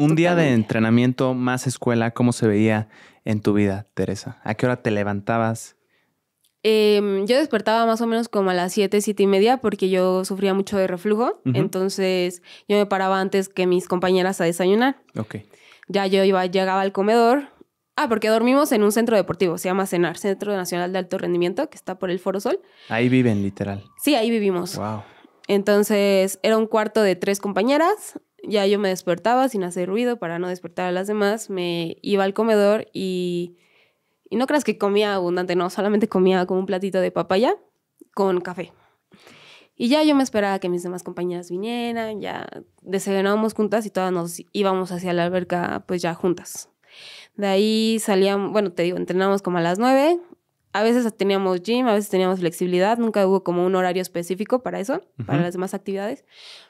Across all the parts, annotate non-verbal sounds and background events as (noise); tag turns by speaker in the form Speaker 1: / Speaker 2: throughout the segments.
Speaker 1: Un día de entrenamiento más escuela, ¿cómo se veía en tu vida, Teresa? ¿A qué hora te levantabas?
Speaker 2: Em, yo despertaba más o menos como a las 7, 7 y media porque yo sufría mucho de reflujo, entonces yo me paraba antes que mis compañeras a desayunar. Ok. Ya yo iba, llegaba al comedor. Ah, porque dormimos en un centro deportivo, se llama CENAR, Centro Nacional de Alto Rendimiento, que está por el Foro Sol.
Speaker 1: Ahí viven, literal.
Speaker 2: Sí, ahí vivimos. Wow. Entonces era un cuarto de tres compañeras. Ya yo me despertaba sin hacer ruido para no despertar a las demás, me iba al comedor y, no creas que comía abundante, no, solamente comía como un platito de papaya con café. Y ya yo me esperaba que mis demás compañeras vinieran, ya desayunábamos juntas y todas nos íbamos hacia la alberca pues ya juntas. De ahí salíamos, bueno, te digo, entrenábamos como a las nueve. A veces teníamos gym, a veces teníamos flexibilidad, nunca hubo como un horario específico para eso, para las demás actividades.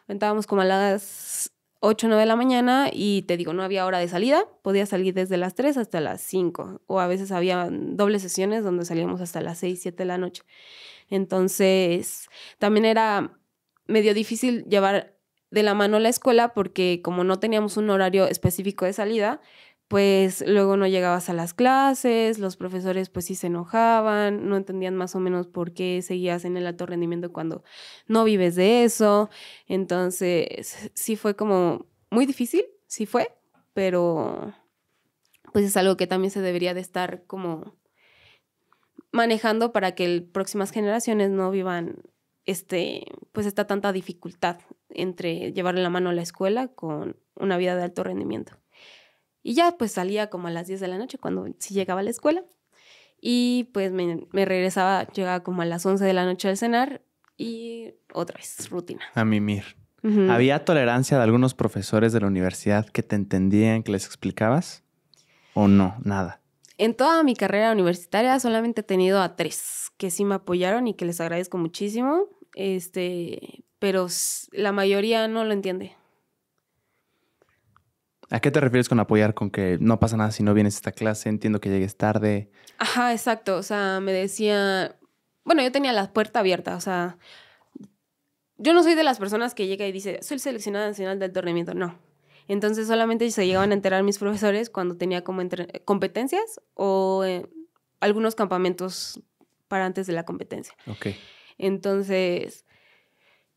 Speaker 2: Entrábamos como a las 8 o 9 de la mañana y te digo, no había hora de salida, podía salir desde las 3 hasta las 5 o a veces había dobles sesiones donde salíamos hasta las 6, 7 de la noche. Entonces, también era medio difícil llevar de la mano la escuela porque como no teníamos un horario específico de salida, pues luego no llegabas a las clases, los profesores pues sí se enojaban, no entendían más o menos por qué seguías en el alto rendimiento cuando no vives de eso. Entonces, sí fue como muy difícil, sí fue, pero pues es algo que también se debería de estar como manejando para que próximas generaciones no vivan este pues esta tanta dificultad entre llevarle la mano a la escuela con una vida de alto rendimiento. Y ya pues salía como a las 10 de la noche cuando sí llegaba a la escuela. Y pues me, regresaba, llegaba como a las 11 de la noche al cenar y otra vez, rutina. A mimir. ¿Había
Speaker 1: tolerancia de algunos profesores de la universidad que te entendían, que les explicabas? ¿O no? Nada.
Speaker 2: En toda mi carrera universitaria solamente he tenido a tres que sí me apoyaron y que les agradezco muchísimo. Este, pero la mayoría no lo entiende.
Speaker 1: ¿A qué te refieres con apoyar? Con que no pasa nada si no vienes a esta clase, entiendo que llegues tarde.
Speaker 2: Ajá, exacto. O sea, me decía. Bueno, yo tenía la puerta abierta, o sea. Yo no soy de las personas que llega y dice, soy seleccionada nacional del torneo. No. Entonces solamente se llegaban a enterar mis profesores cuando tenía como competencias o eh, algunos campamentos para antes de la competencia. Ok. Entonces,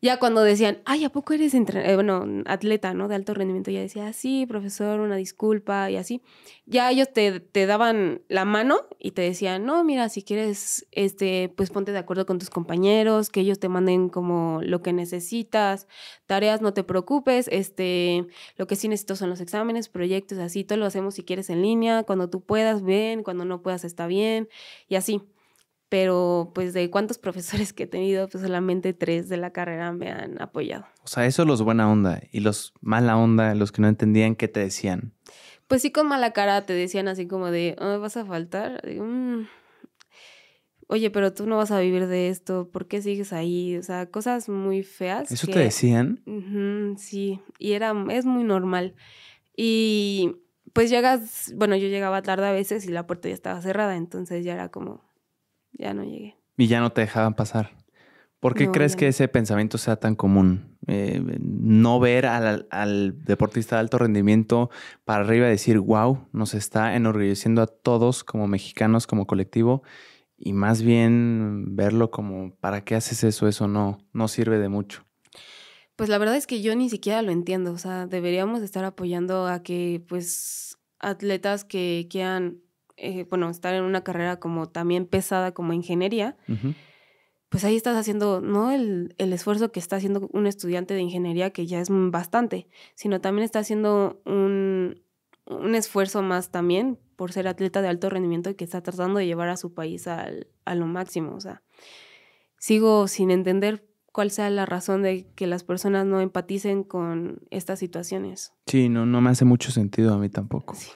Speaker 2: ya cuando decían, ay, ¿a poco eres eh, bueno, atleta, ¿no? De alto rendimiento, ya decía, ah, sí, profesor, una disculpa y así. Ya ellos te, te, daban la mano y te decían, no, mira, si quieres, este, pues ponte de acuerdo con tus compañeros, que ellos te manden como lo que necesitas, tareas, no te preocupes, este, lo que sí necesito son los exámenes, proyectos, así, todo lo hacemos si quieres en línea, cuando tú puedas, bien, cuando no puedas, está bien, y así pero pues de cuántos (laughs) profesores que he tenido, pues solamente tres de la carrera me han apoyado.
Speaker 1: O sea, eso los buena onda y los mala onda, los que no entendían qué te decían.
Speaker 2: Pues sí, con mala cara te decían así como de, oh, vas a faltar. Mm, oye, pero tú no vas a vivir de esto, ¿por qué sigues ahí? O sea, cosas muy feas. ¿Eso te decían? sí, y era, es muy normal. Y pues llegas, bueno, yo llegaba tarde a veces y la puerta ya estaba cerrada, entonces ya era como, ya no llegué.
Speaker 1: Y ya no te dejaban pasar. ¿Por qué crees que ese pensamiento sea tan común? Eh, no ver al, al, deportista de alto rendimiento para arriba y decir, wow, nos está enorgulleciendo a todos como mexicanos, como colectivo, y más bien verlo como, ¿para qué haces eso? Eso no, no sirve de mucho.
Speaker 2: Pues la verdad es que yo ni siquiera lo entiendo. O sea, deberíamos estar apoyando a que, pues, atletas que quieran eh, bueno, estar en una carrera como también pesada como ingeniería, pues ahí estás haciendo no el, esfuerzo que está haciendo un estudiante de ingeniería, que ya es bastante, sino también está haciendo un, esfuerzo más también por ser atleta de alto rendimiento y que está tratando de llevar a su país al, a lo máximo. O sea, sigo sin entender cuál sea la razón de que las personas no empaticen con estas situaciones.
Speaker 1: Sí, no, no me hace mucho sentido a mí tampoco. Sí.